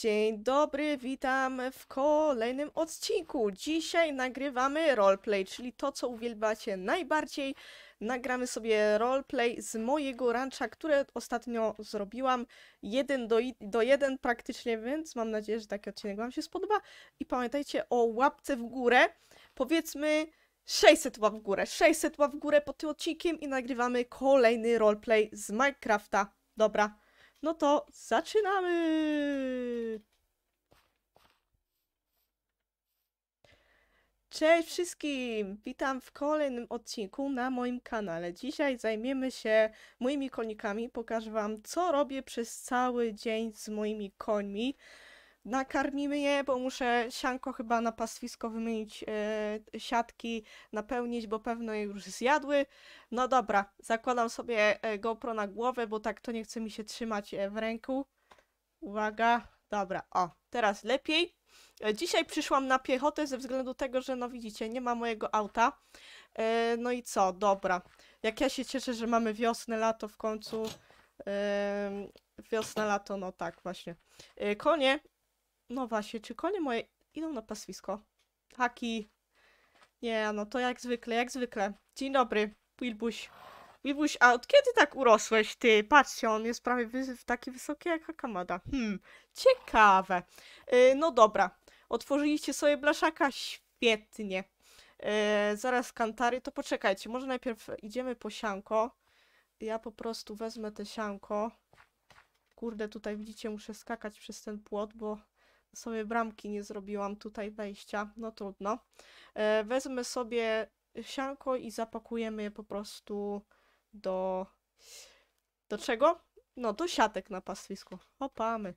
Dzień dobry, witam w kolejnym odcinku. Dzisiaj nagrywamy roleplay, czyli to, co uwielbiacie najbardziej. Nagramy sobie roleplay z mojego rancha, które ostatnio zrobiłam. Jeden do, do jeden praktycznie, więc mam nadzieję, że taki odcinek Wam się spodoba. I pamiętajcie o łapce w górę. Powiedzmy 600 łap w górę. 600 łap w górę pod tym odcinkiem i nagrywamy kolejny roleplay z Minecrafta. Dobra no to zaczynamy! Cześć wszystkim! Witam w kolejnym odcinku na moim kanale. Dzisiaj zajmiemy się moimi konikami. Pokażę Wam, co robię przez cały dzień z moimi końmi nakarmimy je, bo muszę sianko chyba na pastwisko wymienić yy, siatki, napełnić, bo pewno je już zjadły. No dobra, zakładam sobie e, GoPro na głowę, bo tak to nie chce mi się trzymać e, w ręku. Uwaga, dobra, o, teraz lepiej. Dzisiaj przyszłam na piechotę ze względu tego, że no widzicie, nie ma mojego auta. Yy, no i co, dobra. Jak ja się cieszę, że mamy wiosnę, lato w końcu. Yy, wiosna, lato, no tak właśnie. Konie no właśnie, czy konie moje idą na paswisko? Haki. Nie, no to jak zwykle, jak zwykle. Dzień dobry, Wilbuś. Wilbuś, a od kiedy tak urosłeś, ty? Patrzcie, on jest prawie wy taki wysoki jak Hakamada. Hmm, ciekawe. Yy, no dobra, otworzyliście sobie blaszaka? Świetnie. Yy, zaraz kantary, to poczekajcie, może najpierw idziemy po sianko. Ja po prostu wezmę te sianko. Kurde, tutaj widzicie, muszę skakać przez ten płot, bo sobie bramki nie zrobiłam tutaj wejścia, no trudno. E, wezmę sobie sianko i zapakujemy je po prostu do... do czego? No, do siatek na pastwisku. Opamy.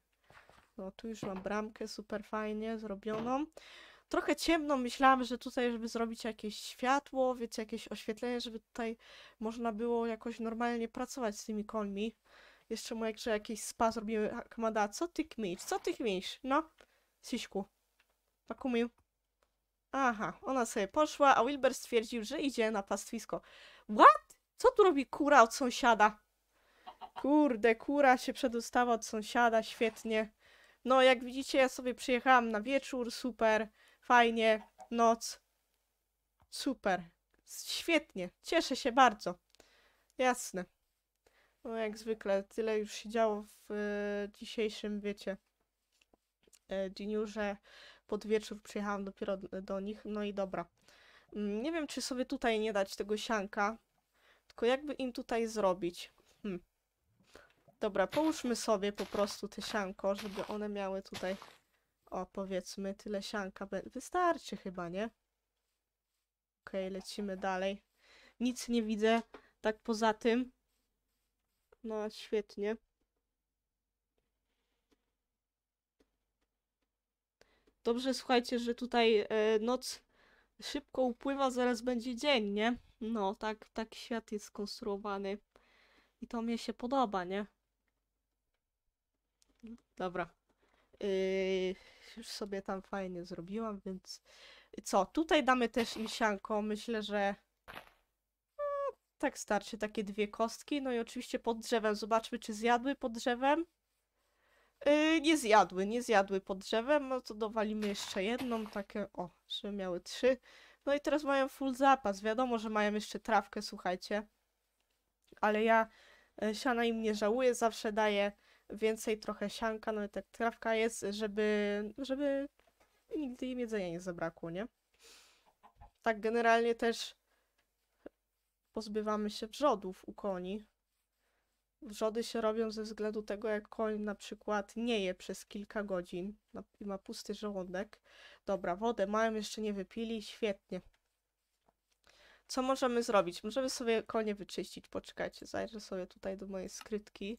No, tu już mam bramkę super fajnie zrobioną. Trochę ciemno, myślałam, że tutaj, żeby zrobić jakieś światło, wiecie, jakieś oświetlenie, żeby tutaj można było jakoś normalnie pracować z tymi kolmi. Jeszcze mu jeszcze jakiś spa zrobimy. Akmada, co ty kmisz? Co ty kmisz? No, Siśku. Pakumił. Aha, ona sobie poszła, a Wilber stwierdził, że idzie na pastwisko. What? Co tu robi kura od sąsiada? Kurde, kura się przedostała od sąsiada, świetnie. No, jak widzicie, ja sobie przyjechałam na wieczór, super, fajnie, noc, super, świetnie, cieszę się bardzo. Jasne. No jak zwykle, tyle już się działo w y, dzisiejszym, wiecie, y, dniu, że pod wieczór przyjechałam dopiero do, do nich. No i dobra. Mm, nie wiem, czy sobie tutaj nie dać tego sianka, tylko jakby im tutaj zrobić. Hm. Dobra, połóżmy sobie po prostu te sianko, żeby one miały tutaj, o powiedzmy, tyle sianka. Wystarczy chyba, nie? Okej, okay, lecimy dalej. Nic nie widzę tak poza tym. No, świetnie. Dobrze, słuchajcie, że tutaj e, noc szybko upływa, zaraz będzie dzień, nie? No, tak, tak świat jest skonstruowany. I to mnie się podoba, nie? Dobra. Yy, już sobie tam fajnie zrobiłam, więc co? Tutaj damy też insianko. Myślę, że tak starczy, takie dwie kostki. No i oczywiście pod drzewem. Zobaczmy, czy zjadły pod drzewem. Yy, nie zjadły, nie zjadły pod drzewem. No to dowalimy jeszcze jedną, takie o, że miały trzy. No i teraz mają full zapas. Wiadomo, że mają jeszcze trawkę, słuchajcie. Ale ja e, siana im nie żałuję, zawsze daję więcej trochę sianka, no i tak trawka jest, żeby, żeby nigdy im jedzenia nie zabrakło, nie? Tak generalnie też pozbywamy się wrzodów u koni. Wrzody się robią ze względu tego, jak koń na przykład nie je przez kilka godzin i ma pusty żołądek. Dobra, wodę mają, jeszcze nie wypili, świetnie. Co możemy zrobić? Możemy sobie konie wyczyścić, poczekajcie, zajrzę sobie tutaj do mojej skrytki.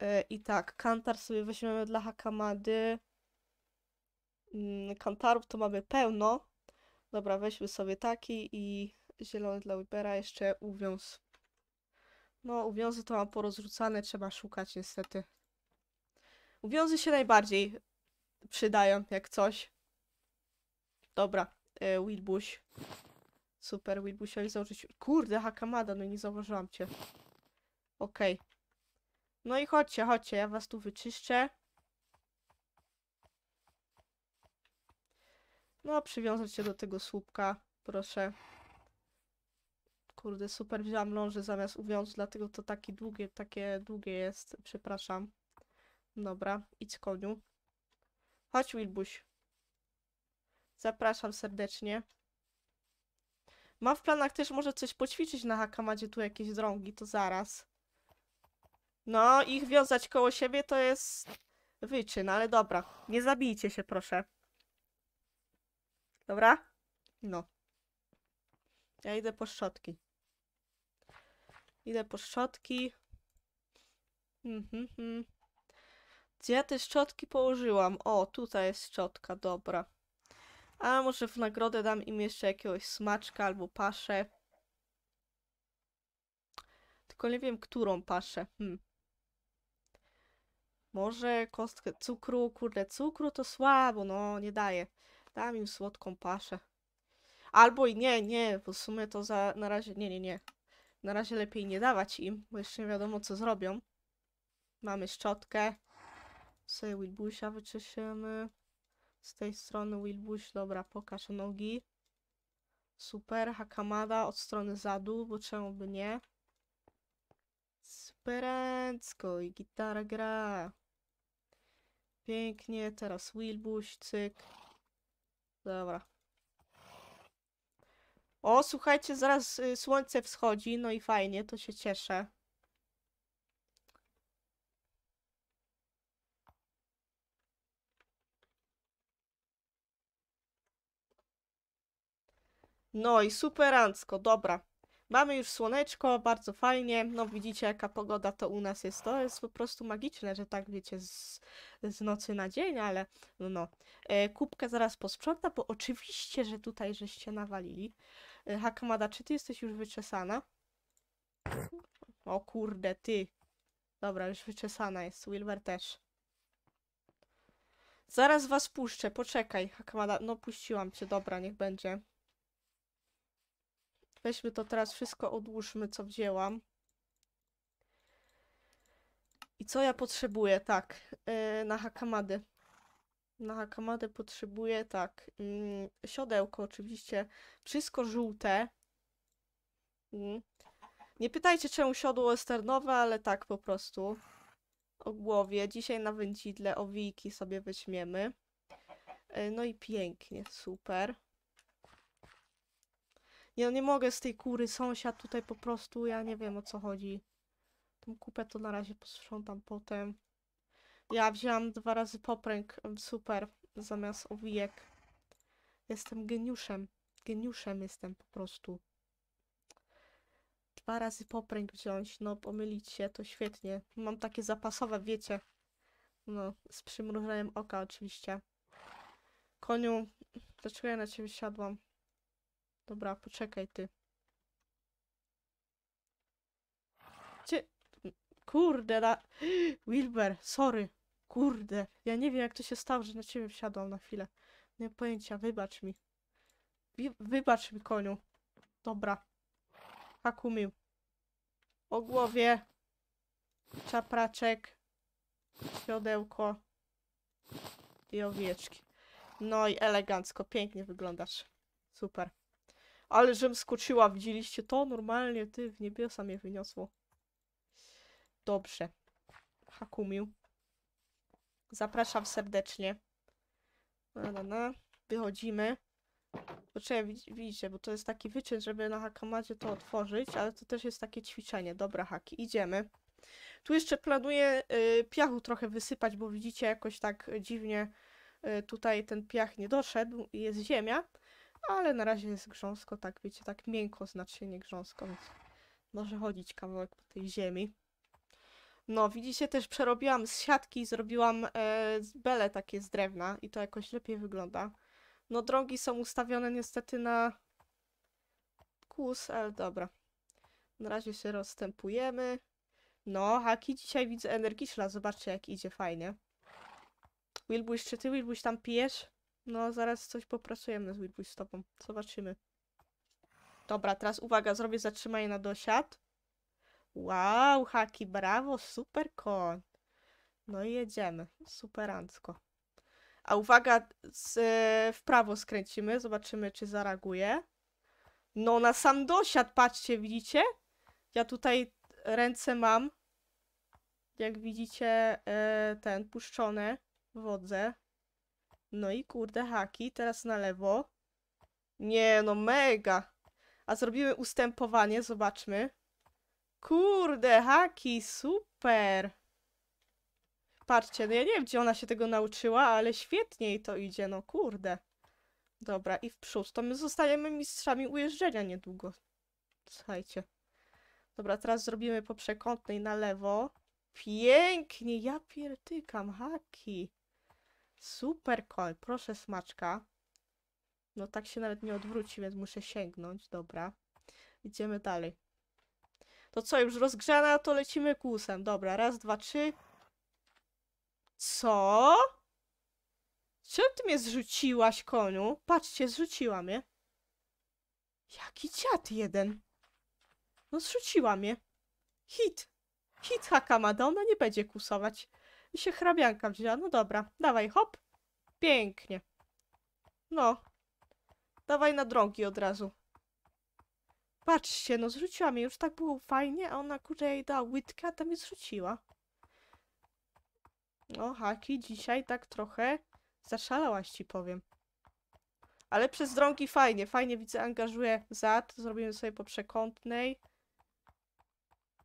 E, I tak, kantar sobie weźmiemy dla hakamady. Mm, kantarów to mamy pełno. Dobra, weźmy sobie taki i zielony dla Wibera jeszcze uwiąz. No, uwiązy to mam porozrzucane, trzeba szukać niestety. Uwiązy się najbardziej przydają, jak coś. Dobra, e, Wilbush. Super, Wilbusiowi założyć... Kurde, Hakamada, no nie zauważyłam cię. Okej. Okay. No i chodźcie, chodźcie, ja was tu wyczyszczę. No, przywiązać się do tego słupka, proszę. Kurde, super wziąłam ląże zamiast uwiąz, dlatego to takie długie, takie długie jest. Przepraszam. Dobra, idź koniu. Chodź Wilbuś. Zapraszam serdecznie. Mam w planach też może coś poćwiczyć na Hakamadzie, tu jakieś drągi, to zaraz. No, ich wiązać koło siebie to jest wyczyn, ale dobra. Nie zabijcie się, proszę. Dobra? No. Ja idę po szczotki. Idę po szczotki. Mhm, mhm, Gdzie ja te szczotki położyłam? O, tutaj jest szczotka, dobra. A może w nagrodę dam im jeszcze jakiegoś smaczka albo paszę. Tylko nie wiem, którą paszę. Hmm. Może kostkę cukru? Kurde, cukru to słabo, no nie daje. Dam im słodką paszę. Albo i nie, nie, bo w sumie to za, na razie, nie, nie, nie. Na razie lepiej nie dawać im, bo jeszcze nie wiadomo co zrobią. Mamy szczotkę. Sobie Wilbusia wyczyszymy. Z tej strony Wilbuś, dobra, pokaż nogi. Super, Hakamada od strony zadu, bo czemu by nie? Superencko i gitara gra. Pięknie, teraz Wilbuś, cyk. Dobra, o, słuchajcie, zaraz y, słońce wschodzi, no i fajnie, to się cieszę. No i superancko, dobra. Mamy już słoneczko, bardzo fajnie. No widzicie, jaka pogoda to u nas jest. To jest po prostu magiczne, że tak wiecie, z, z nocy na dzień, ale no. no. E, kubkę zaraz posprząta, bo oczywiście, że tutaj żeście nawalili. Y, Hakamada, czy ty jesteś już wyczesana? O kurde, ty. Dobra, już wyczesana jest. Wilmer też. Zaraz was puszczę, poczekaj, Hakamada. No, puściłam cię, dobra, niech będzie. Weźmy to teraz wszystko, odłóżmy, co wzięłam. I co ja potrzebuję, tak, yy, na Hakamady na kamadę potrzebuję tak, mm, siodełko oczywiście, wszystko żółte. Mm. Nie pytajcie czemu siodło esternowe, ale tak po prostu. O głowie. Dzisiaj na wędzidle owijki sobie weźmiemy. E, no i pięknie, super. Nie, no nie mogę z tej kury, sąsiad tutaj po prostu, ja nie wiem o co chodzi. Tą kupę to na razie posprzątam potem. Ja wziąłam dwa razy popręg. Super. Zamiast owijek. Jestem geniuszem. Geniuszem jestem po prostu. Dwa razy popręg wziąć. No, pomylić się, to świetnie. Mam takie zapasowe, wiecie. No, z przymrużeniem oka oczywiście. Koniu, dlaczego ja na ciebie siadłam? Dobra, poczekaj ty. Gdzie? Kurde, da, Wilber, sorry. Kurde, ja nie wiem jak to się stało, że na ciebie wsiadłam na chwilę. Nie mam pojęcia, wybacz mi. Wy, wybacz mi, koniu. Dobra. Hakumił. O głowie. Czapraczek. Siodełko. I owieczki. No i elegancko, pięknie wyglądasz. Super. Ale żem skoczyła, widzieliście to? Normalnie, ty, w niebiosa mnie wyniosło. Dobrze. Hakumił. Zapraszam serdecznie. no na, Wychodzimy. Poczekaj, widzicie, bo to jest taki wyczyn, żeby na hakamadzie to otworzyć, ale to też jest takie ćwiczenie. Dobra, haki, idziemy. Tu jeszcze planuję y, piachu trochę wysypać, bo widzicie, jakoś tak dziwnie y, tutaj ten piach nie doszedł i jest ziemia, ale na razie jest grząsko, tak wiecie, tak miękko, znacznie nie grząsko, więc może chodzić kawałek po tej ziemi. No, widzicie, też przerobiłam z siatki, zrobiłam e, bele takie z drewna i to jakoś lepiej wygląda. No, drogi są ustawione niestety na kus, ale dobra. Na razie się rozstępujemy. No, haki dzisiaj widzę energiczna, zobaczcie jak idzie fajnie. Wilbuś, czy ty Wilbuś tam pijesz? No, zaraz coś popracujemy z Wilbuś z tobą, zobaczymy. Dobra, teraz uwaga, zrobię zatrzymanie na dosiad. Wow, haki, brawo, super kon. No i jedziemy. Superancko. A uwaga, z, w prawo skręcimy, zobaczymy czy zareaguje. No na sam dosiad, patrzcie, widzicie? Ja tutaj ręce mam, jak widzicie, e, ten puszczone w wodze. No i kurde, haki, teraz na lewo. Nie, no mega. A zrobimy ustępowanie, zobaczmy. Kurde, haki, super. Patrzcie, no ja nie wiem, gdzie ona się tego nauczyła, ale świetnie jej to idzie, no kurde. Dobra, i w przód. To my zostajemy mistrzami ujeżdżenia niedługo. Słuchajcie. Dobra, teraz zrobimy po przekątnej na lewo. Pięknie, ja pierdykam, haki. Super koń, proszę smaczka. No tak się nawet nie odwróci, więc muszę sięgnąć, dobra. Idziemy dalej. To co, już rozgrzana, to lecimy kłusem. Dobra, raz, dwa, trzy. Co? Czemu ty mnie zrzuciłaś, koniu? Patrzcie, zrzuciła mnie. Jaki dziad jeden. No zrzuciła mnie. Hit. Hit haka Madonna, no nie będzie kusować. I się hrabianka wzięła. No dobra, dawaj, hop. Pięknie. No. Dawaj na drogi od razu. Patrzcie, no zrzuciła mi, już tak było fajnie, a ona kurczę jej dała łydkę, a tam mnie zrzuciła. No, Haki, dzisiaj tak trochę zaszalałaś, ci powiem. Ale przez drągi fajnie, fajnie widzę, angażuję zad, zrobimy sobie po przekątnej.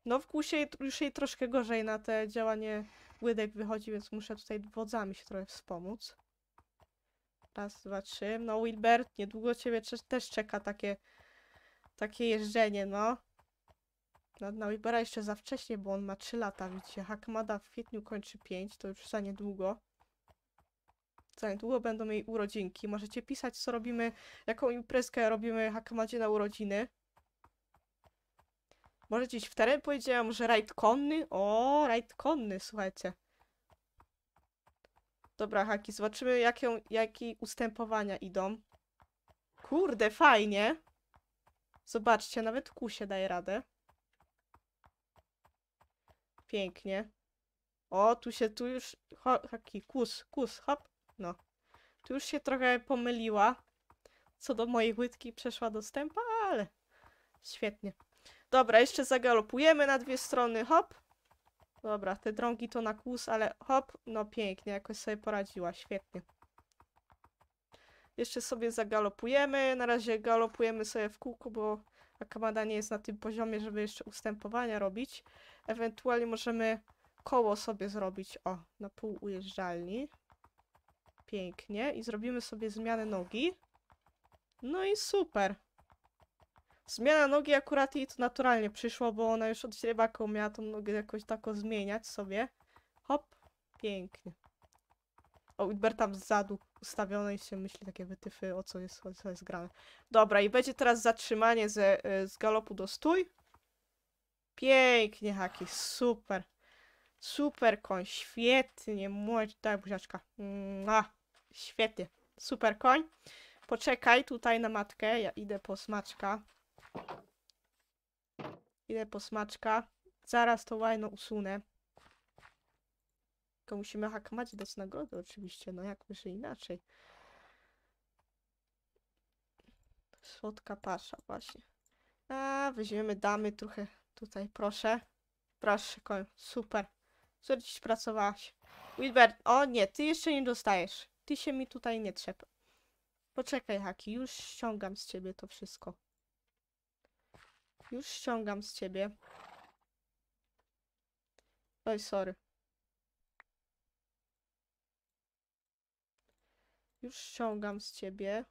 No, w kusie już jej troszkę gorzej na te działanie łydek wychodzi, więc muszę tutaj wodzami się trochę wspomóc. Raz, dwa, trzy. No, Wilbert, niedługo ciebie też czeka takie takie jeżdżenie, no. Nad Nawibara jeszcze za wcześnie, bo on ma 3 lata, widzicie. Hakmada w kwietniu kończy 5, to już za niedługo. Za niedługo będą jej urodzinki. Możecie pisać, co robimy, jaką imprezkę robimy Hakmadzie na urodziny. możecie iść w teren powiedziałam, że rajd konny? O, rajd konny, słuchajcie. Dobra, Haki, zobaczymy, jakie, jakie ustępowania idą. Kurde, fajnie. Zobaczcie, nawet kusie daje radę. Pięknie. O, tu się, tu już... Haki, kus, kus, hop. No. Tu już się trochę pomyliła. Co do mojej łydki przeszła dostępa, ale... Świetnie. Dobra, jeszcze zagalopujemy na dwie strony, hop. Dobra, te drągi to na kus, ale hop, no pięknie, jakoś sobie poradziła, świetnie. Jeszcze sobie zagalopujemy. Na razie galopujemy sobie w kółku, bo Akamada nie jest na tym poziomie, żeby jeszcze ustępowania robić. Ewentualnie możemy koło sobie zrobić, o, na pół ujeżdżalni. Pięknie. I zrobimy sobie zmianę nogi. No i super. Zmiana nogi akurat jej to naturalnie przyszło, bo ona już od ślebaką miała tą nogę jakoś tako zmieniać sobie. Hop. Pięknie. O, Udber tam zadu ustawione i się myśli takie wytyfy, o co jest, o co jest grane. Dobra, i będzie teraz zatrzymanie ze, e, z galopu do stój. Pięknie, haki, super. Super koń, świetnie, mój, daj buziaczka. A, świetnie, super koń. Poczekaj tutaj na matkę, ja idę po smaczka. Idę po smaczka. Zaraz to łajno usunę. Tylko musimy hakmać dać nagrodę oczywiście, no jak myślę inaczej. Słodka pasza właśnie. A, weźmiemy damy trochę tutaj, proszę. Proszę, koń, super. Co dziś pracowałaś? Wilbert, o nie, ty jeszcze nie dostajesz. Ty się mi tutaj nie trzep. Poczekaj, Haki, już ściągam z ciebie to wszystko. Już ściągam z ciebie. Oj, sorry. Już ściągam z ciebie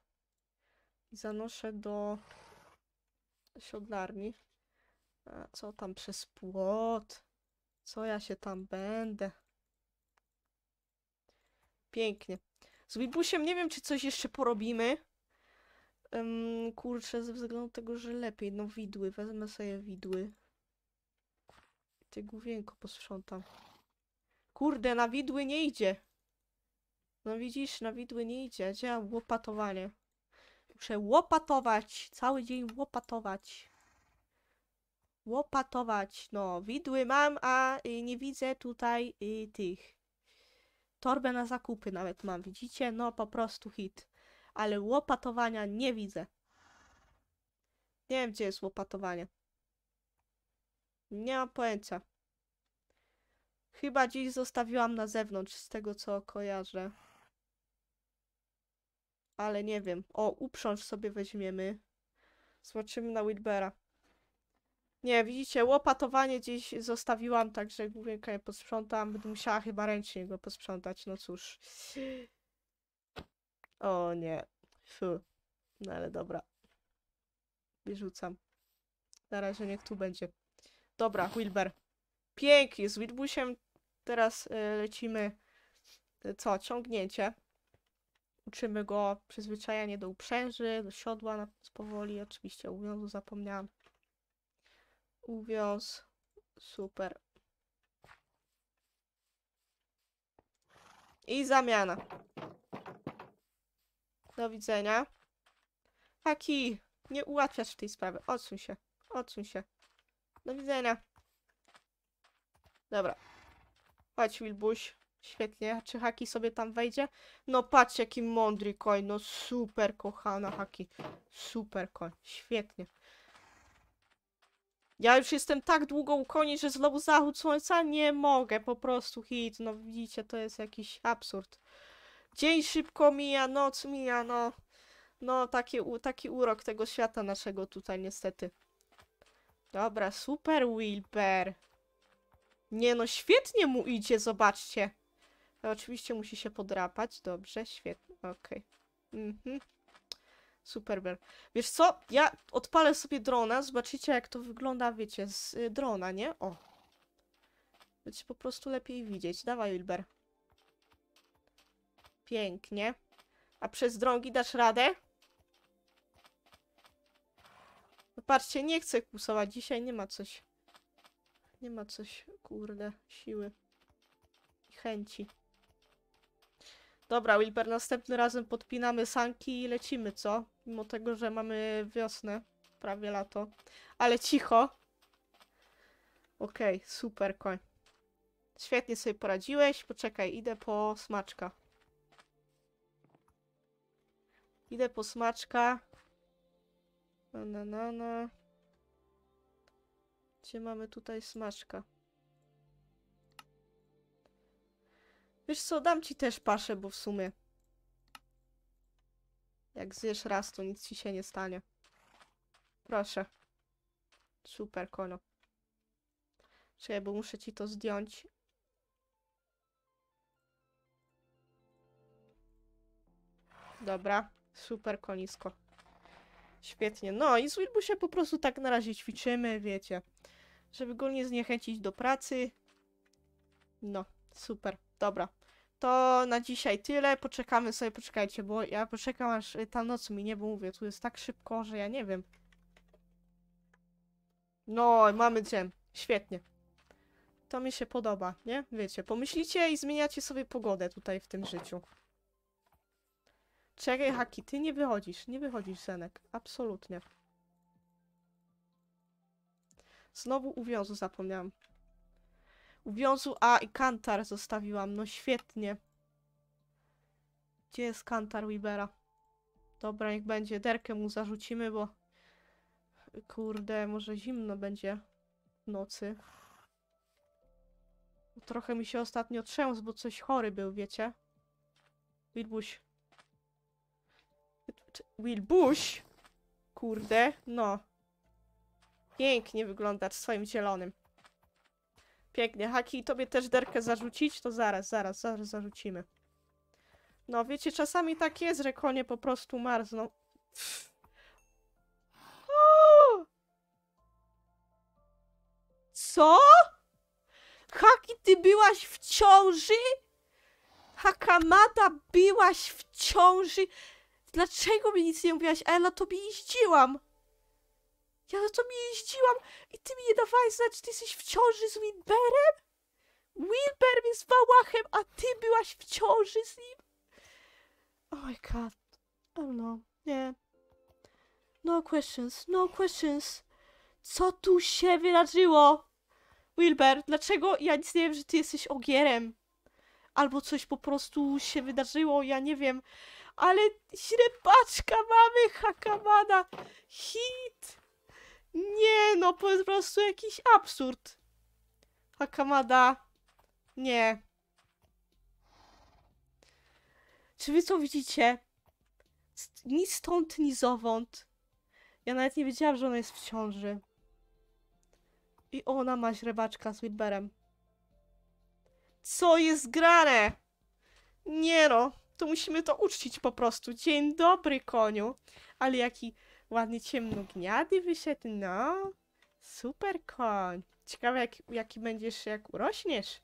i zanoszę do siodlarni. A co tam przez płot? Co ja się tam będę? Pięknie. Z Wibusiem nie wiem, czy coś jeszcze porobimy. Um, kurczę, ze względu tego, że lepiej. No widły, wezmę sobie widły. Ty główienko posprzątam. Kurde, na widły nie idzie. No widzisz, na widły nie idzie. Działa łopatowanie. Muszę łopatować. Cały dzień łopatować. Łopatować. No, widły mam, a y, nie widzę tutaj y, tych. Torbę na zakupy nawet mam, widzicie? No, po prostu hit. Ale łopatowania nie widzę. Nie wiem, gdzie jest łopatowanie. Nie mam pojęcia. Chyba dziś zostawiłam na zewnątrz, z tego co kojarzę. Ale nie wiem. O, uprząż sobie weźmiemy. Zobaczymy na Wilbera. Nie, widzicie, łopatowanie dziś zostawiłam, także główienka je posprzątam. Będę musiała chyba ręcznie go posprzątać, no cóż. O nie. Fu. No ale dobra. Wyrzucam. Na razie niech tu będzie. Dobra, Wilber. Pięknie, z Wilbusiem teraz e, lecimy. E, co, ciągnięcie. Uczymy go przyzwyczajanie do uprzęży, do siodła na powoli, oczywiście uwiązu zapomniałam. Uwiąz, super. I zamiana. Do widzenia. Haki, nie ułatwiasz tej sprawy. Odsuń się, odsuń się. Do widzenia. Dobra. Chodź, Wilbuś. Świetnie, czy Haki sobie tam wejdzie? No patrz jaki mądry koń, no super kochana Haki. Super koń, świetnie. Ja już jestem tak długo u koni, że znowu zachód słońca nie mogę, po prostu hit. No widzicie, to jest jakiś absurd. Dzień szybko mija, noc mija, no. No taki, taki urok tego świata naszego tutaj niestety. Dobra, super Wilber. Nie no, świetnie mu idzie, zobaczcie. To oczywiście musi się podrapać. Dobrze, świetnie. Okej. Okay. Mhm. Superber. Wiesz co? Ja odpalę sobie drona, zobaczycie jak to wygląda, wiecie, z y, drona, nie? O. Będzie po prostu lepiej widzieć. Dawaj, Wilber. Pięknie. A przez drągi dasz radę? No patrzcie, nie chcę kusować. Dzisiaj nie ma coś. Nie ma coś, kurde, siły i chęci. Dobra, Wilber, następnym razem podpinamy sanki i lecimy, co? Mimo tego, że mamy wiosnę, prawie lato. Ale cicho. Okej, okay, super, koń. Świetnie sobie poradziłeś. Poczekaj, idę po smaczka. Idę po smaczka. Na, na, na, na. Gdzie mamy tutaj smaczka? Wiesz co, dam ci też paszę, bo w sumie... Jak zjesz raz, to nic ci się nie stanie. Proszę. Super, kono. Czekaj, bo muszę ci to zdjąć. Dobra, super konisko. Świetnie. No i z się po prostu tak na razie ćwiczymy, wiecie. Żeby go nie zniechęcić do pracy. No, super. Dobra. To na dzisiaj tyle. Poczekamy sobie, poczekajcie, bo ja poczekam aż y, ta noc nie bo mówię, tu jest tak szybko, że ja nie wiem. No, mamy dzień. Świetnie. To mi się podoba, nie? Wiecie, pomyślicie i zmieniacie sobie pogodę tutaj w tym życiu. Czekaj, Haki, ty nie wychodzisz, nie wychodzisz, Zenek. Absolutnie. Znowu uwiązu zapomniałam. Uwiązł, a i kantar zostawiłam, no świetnie. Gdzie jest kantar Wibera? Dobra, niech będzie, derkę mu zarzucimy, bo... Kurde, może zimno będzie w nocy. Trochę mi się ostatnio trzęsł, bo coś chory był, wiecie? Wilbuś. Wilbuś! Kurde, no. Pięknie wyglądasz swoim zielonym. Pięknie, Haki, tobie też derkę zarzucić? To zaraz, zaraz, zaraz zarzucimy. No, wiecie, czasami tak jest, że konie po prostu marzną. Co? Haki, ty byłaś w ciąży? Hakamata, byłaś w ciąży? Dlaczego mi nic nie mówiłaś? A ja tobie jeździłam. Ja co mi jeździłam i ty mi nie dawałeś znać, ty jesteś w ciąży z Wilberem? Wilber jest wałachem, a ty byłaś w ciąży z nim? Oh my god. Oh no. Nie. No questions, no questions. Co tu się wydarzyło? Wilber, dlaczego ja nic nie wiem, że ty jesteś ogierem? Albo coś po prostu się wydarzyło, ja nie wiem. Ale ślepaczka mamy Hakamana! Hit! Nie, no po prostu jakiś absurd. Hakamada. Nie. Czy wy co widzicie? Ni stąd, ni zowąd. Ja nawet nie wiedziałam, że ona jest w ciąży. I ona ma źrebaczka z Wilberem. Co jest grane? Nie no, to musimy to uczcić po prostu. Dzień dobry, koniu. Ale jaki Ładnie ciemno gniady wyszedł, no. Super koń. Ciekawe, jak, jaki będziesz, jak urośniesz.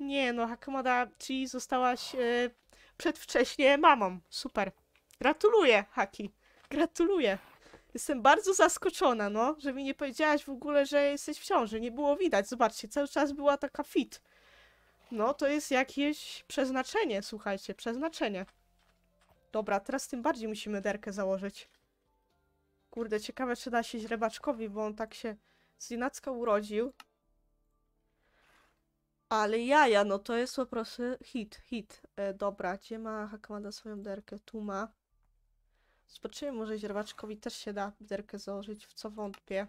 Nie no, Hakomoda, czyli zostałaś e, przedwcześnie mamą. Super. Gratuluję, Haki. Gratuluję. Jestem bardzo zaskoczona, no, że mi nie powiedziałaś w ogóle, że jesteś w ciąży. Nie było widać. Zobaczcie, cały czas była taka fit. No, to jest jakieś przeznaczenie, słuchajcie, przeznaczenie. Dobra, teraz tym bardziej musimy derkę założyć. Kurde, ciekawe czy da się źrebaczkowi, bo on tak się z Inacka urodził. Ale jaja, no to jest po prostu hit, hit. E, dobra, gdzie ma Hakamada swoją derkę? Tu ma. Zobaczymy, może źrebaczkowi też się da derkę założyć, w co wątpię.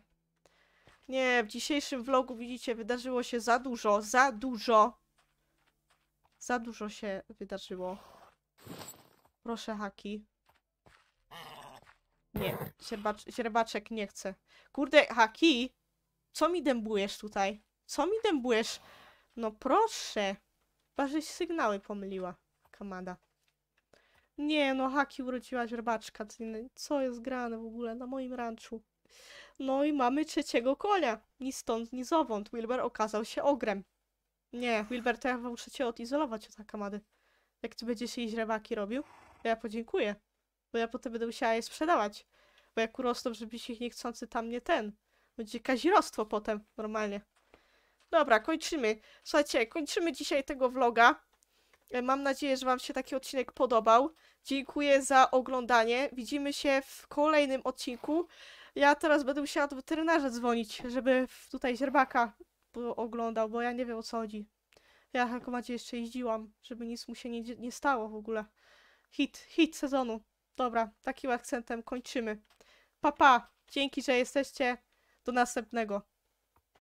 Nie, w dzisiejszym vlogu widzicie, wydarzyło się za dużo, za dużo. Za dużo się wydarzyło. Proszę, haki. Nie, sierbacz, sierbaczek nie chce. Kurde, Haki, co mi dębujesz tutaj? Co mi dębujesz? No proszę. Chyba, żeś sygnały pomyliła, Kamada. Nie, no Haki urodziła źrebaczka. No, co jest grane w ogóle na moim ranczu? No i mamy trzeciego konia. Ni stąd, ni zowąd. Wilber okazał się ogrem. Nie, Wilber, to ja muszę cię odizolować od Hakamady. Jak ty będziesz jej źrebaki robił, to ja podziękuję. Bo ja potem będę musiała je sprzedawać. Bo jak urosną, żebyś ich niechcący tam nie ten. Będzie kazirostwo potem, normalnie. Dobra, kończymy. Słuchajcie, kończymy dzisiaj tego vloga. E, mam nadzieję, że Wam się taki odcinek podobał. Dziękuję za oglądanie. Widzimy się w kolejnym odcinku. Ja teraz będę musiała do weterynarza dzwonić, żeby tutaj źrebaka oglądał, bo ja nie wiem o co chodzi. Ja chyba jeszcze jeździłam, żeby nic mu się nie, nie stało w ogóle. Hit, hit sezonu. Dobra, takim akcentem kończymy. Papa, pa. dzięki, że jesteście. Do następnego.